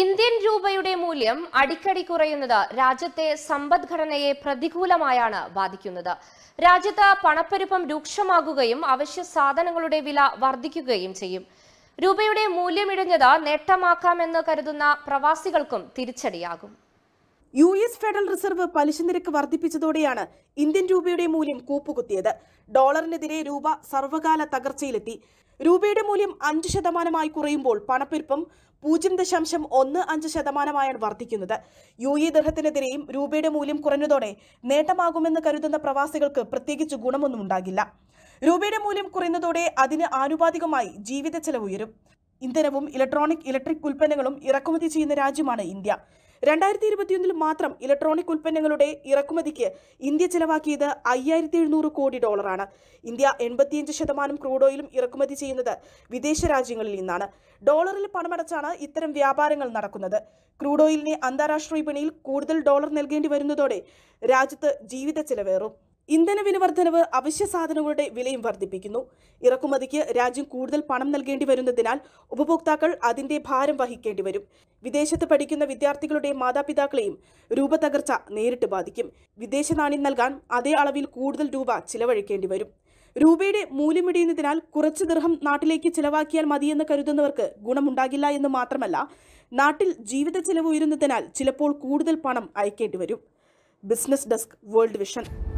Indian രൂപയുടെ മൂല്യം അടിക്കടി കുറയുന്നത് രാജ്യത്തെ സമ്പദ്ഘടനയെ പ്രതികൂലമായാണ് ബാധിക്കുന്നത് രാജ്യത്ത് പണപ്പെരുപ്പം രൂക്ഷമാകുകയും അവശ്യ സാധനങ്ങളുടെ വില വർദ്ധിക്കുകയും ചെയ്യും രൂപയുടെ മൂല്യമിടിഞ്ഞത് നേട്ടമാക്കാമെന്ന് കരുതുന്ന പ്രവാസികൾക്കും തിരിച്ചടിയാകും യു എസ് ഫെഡറൽ റിസർവ് പലിശ നിരക്ക് വർദ്ധിപ്പിച്ചതോടെയാണ് ഇന്ത്യൻ രൂപയുടെ മൂല്യം കൂപ്പുകുത്തിയത് ഡോളറിനെതിരെ രൂപ സർവകാല തകർച്ചയിലെത്തി രൂപയുടെ മൂല്യം അഞ്ച് ശതമാനമായി കുറയുമ്പോൾ പണപ്പെരുപ്പം പൂജ്യം ദശാംശം ഒന്ന് അഞ്ച് ശതമാനമായാണ് വർദ്ധിക്കുന്നത് യു ഇ ദൃഢത്തിനെതിരെയും രൂപയുടെ മൂല്യം കുറഞ്ഞതോടെ നേട്ടമാകുമെന്ന് കരുതുന്ന പ്രവാസികൾക്ക് പ്രത്യേകിച്ച് ഗുണമൊന്നും ഉണ്ടാകില്ല രൂപയുടെ മൂല്യം കുറയുന്നതോടെ അതിന് ആനുപാതികമായി ജീവിത ചെലവ് ഉയരും ഇന്ധനവും ഇലക്ട്രോണിക് ഇലക്ട്രിക് ഉൽപ്പന്നങ്ങളും ഇറക്കുമതി ചെയ്യുന്ന രാജ്യമാണ് ഇന്ത്യ രണ്ടായിരത്തി ഇരുപത്തിയൊന്നിൽ മാത്രം ഇലക്ട്രോണിക് ഉൽപ്പന്നങ്ങളുടെ ഇറക്കുമതിക്ക് ഇന്ത്യ ചെലവാക്കിയത് അയ്യായിരത്തി എഴുന്നൂറ് കോടി ഡോളറാണ് ഇന്ത്യ എൺപത്തിയഞ്ച് ശതമാനം ക്രൂഡ് ഓയിലും ഇറക്കുമതി ചെയ്യുന്നത് വിദേശ രാജ്യങ്ങളിൽ നിന്നാണ് ഡോളറിൽ പണമടച്ചാണ് ഇത്തരം വ്യാപാരങ്ങൾ നടക്കുന്നത് ക്രൂഡ് ഓയിലിനെ അന്താരാഷ്ട്ര വിപണിയിൽ കൂടുതൽ ഡോളർ നൽകേണ്ടി വരുന്നതോടെ രാജ്യത്ത് ജീവിത ചെലവേറും ഇന്ധന വില വർധനവ് അവശ്യ സാധനങ്ങളുടെ വിലയും വർദ്ധിപ്പിക്കുന്നു ഇറക്കുമതിക്ക് രാജ്യം കൂടുതൽ പണം നൽകേണ്ടി വരുന്നതിനാൽ ഉപഭോക്താക്കൾ അതിന്റെ ഭാരം വഹിക്കേണ്ടി വരും വിദേശത്ത് പഠിക്കുന്ന വിദ്യാർത്ഥികളുടെ മാതാപിതാക്കളെയും രൂപ തകർച്ച നേരിട്ട് ബാധിക്കും വിദേശ നാണ്യം നൽകാൻ അതേ അളവിൽ കൂടുതൽ രൂപ ചിലവഴിക്കേണ്ടി വരും രൂപയുടെ മൂല്യമിടിയുന്നതിനാൽ കുറച്ച് ദൃഹം നാട്ടിലേക്ക് ചിലവാക്കിയാൽ മതിയെന്ന് കരുതുന്നവർക്ക് ഗുണമുണ്ടാകില്ല എന്ന് മാത്രമല്ല നാട്ടിൽ ജീവിത ചെലവ് ഉയരുന്നതിനാൽ ചിലപ്പോൾ കൂടുതൽ പണം അയക്കേണ്ടി വരും ബിസിനസ് ഡെസ്ക് വേൾഡ് വിഷൻ